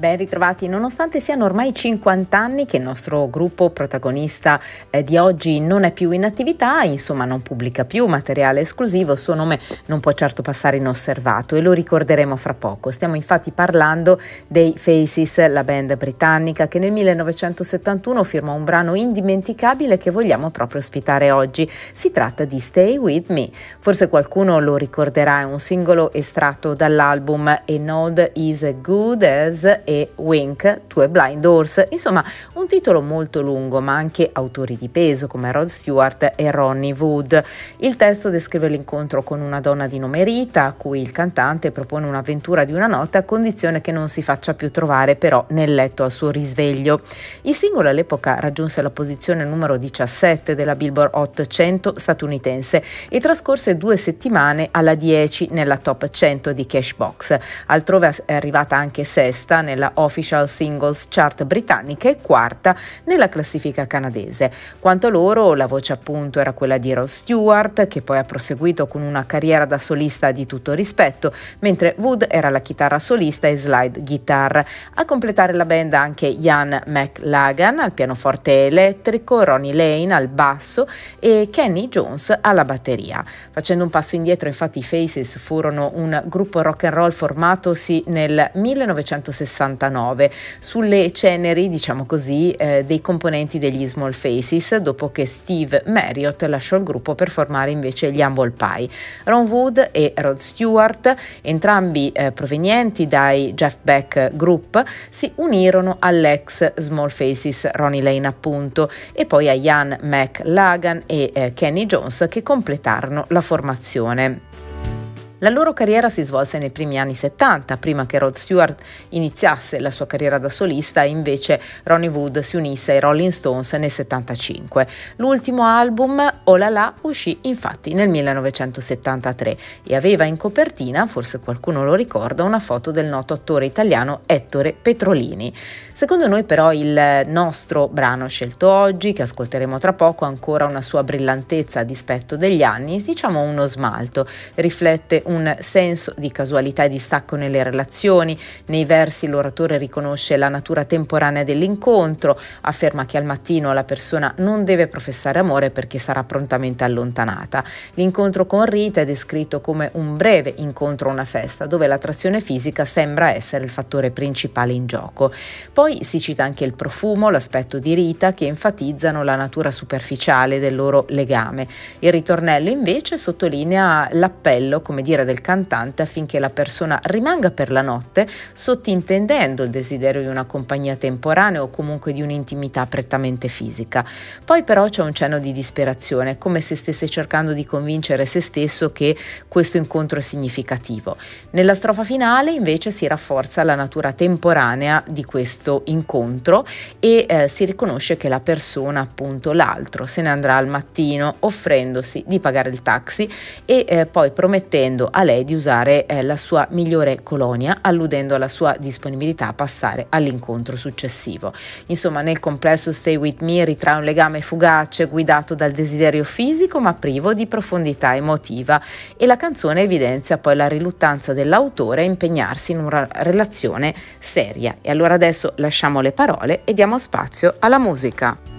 Ben ritrovati, nonostante siano ormai 50 anni che il nostro gruppo protagonista eh, di oggi non è più in attività, insomma non pubblica più materiale esclusivo, il suo nome non può certo passare inosservato e lo ricorderemo fra poco. Stiamo infatti parlando dei Faces, la band britannica che nel 1971 firmò un brano indimenticabile che vogliamo proprio ospitare oggi. Si tratta di Stay With Me, forse qualcuno lo ricorderà, è un singolo estratto dall'album A Node Is Good As e Wink, Two Blind Doors, insomma un titolo molto lungo ma anche autori di peso come Rod Stewart e Ronnie Wood. Il testo descrive l'incontro con una donna di nome Rita a cui il cantante propone un'avventura di una notte a condizione che non si faccia più trovare però nel letto al suo risveglio. Il singolo all'epoca raggiunse la posizione numero 17 della Billboard 800 statunitense e trascorse due settimane alla 10 nella top 100 di Cashbox. Altrove è arrivata anche sesta nella nella Official Singles Chart britannica e quarta nella classifica canadese. Quanto a loro, la voce appunto era quella di Rose Stewart, che poi ha proseguito con una carriera da solista di tutto rispetto, mentre Wood era la chitarra solista e slide guitar. A completare la band anche Jan McLagan al pianoforte elettrico, Ronnie Lane al basso e Kenny Jones alla batteria. Facendo un passo indietro, infatti, i Faces furono un gruppo rock and roll formatosi nel 1960 89 sulle ceneri, diciamo così, eh, dei componenti degli Small Faces dopo che Steve Marriott lasciò il gruppo per formare invece gli Humble Pie. Ron Wood e Rod Stewart, entrambi eh, provenienti dai Jeff Beck Group, si unirono all'ex Small Faces Ronnie Lane appunto e poi a Ian McLagan e eh, Kenny Jones che completarono la formazione. La loro carriera si svolse nei primi anni 70, prima che Rod Stewart iniziasse la sua carriera da solista e invece Ronnie Wood si unisse ai Rolling Stones nel 75. L'ultimo album, Oh La La, uscì infatti nel 1973 e aveva in copertina, forse qualcuno lo ricorda, una foto del noto attore italiano Ettore Petrolini. Secondo noi però il nostro brano scelto oggi, che ascolteremo tra poco, ha ancora una sua brillantezza a dispetto degli anni, diciamo uno smalto, riflette un senso di casualità e distacco nelle relazioni. Nei versi l'oratore riconosce la natura temporanea dell'incontro, afferma che al mattino la persona non deve professare amore perché sarà prontamente allontanata. L'incontro con Rita è descritto come un breve incontro a una festa, dove l'attrazione fisica sembra essere il fattore principale in gioco. Poi si cita anche il profumo, l'aspetto di Rita, che enfatizzano la natura superficiale del loro legame. Il ritornello invece sottolinea l'appello, come dire, maniera del cantante affinché la persona rimanga per la notte, sottintendendo il desiderio di una compagnia temporanea o comunque di un'intimità prettamente fisica. Poi però c'è un cenno di disperazione, come se stesse cercando di convincere se stesso che questo incontro è significativo. Nella strofa finale invece si rafforza la natura temporanea di questo incontro e eh, si riconosce che la persona, appunto l'altro, se ne andrà al mattino offrendosi di pagare il taxi e eh, poi promettendo a lei di usare eh, la sua migliore colonia, alludendo alla sua disponibilità a passare all'incontro successivo. Insomma, nel complesso Stay With Me ritrae un legame fugace guidato dal desiderio fisico ma privo di profondità emotiva e la canzone evidenzia poi la riluttanza dell'autore a impegnarsi in una relazione seria. E allora adesso lasciamo le parole e diamo spazio alla musica.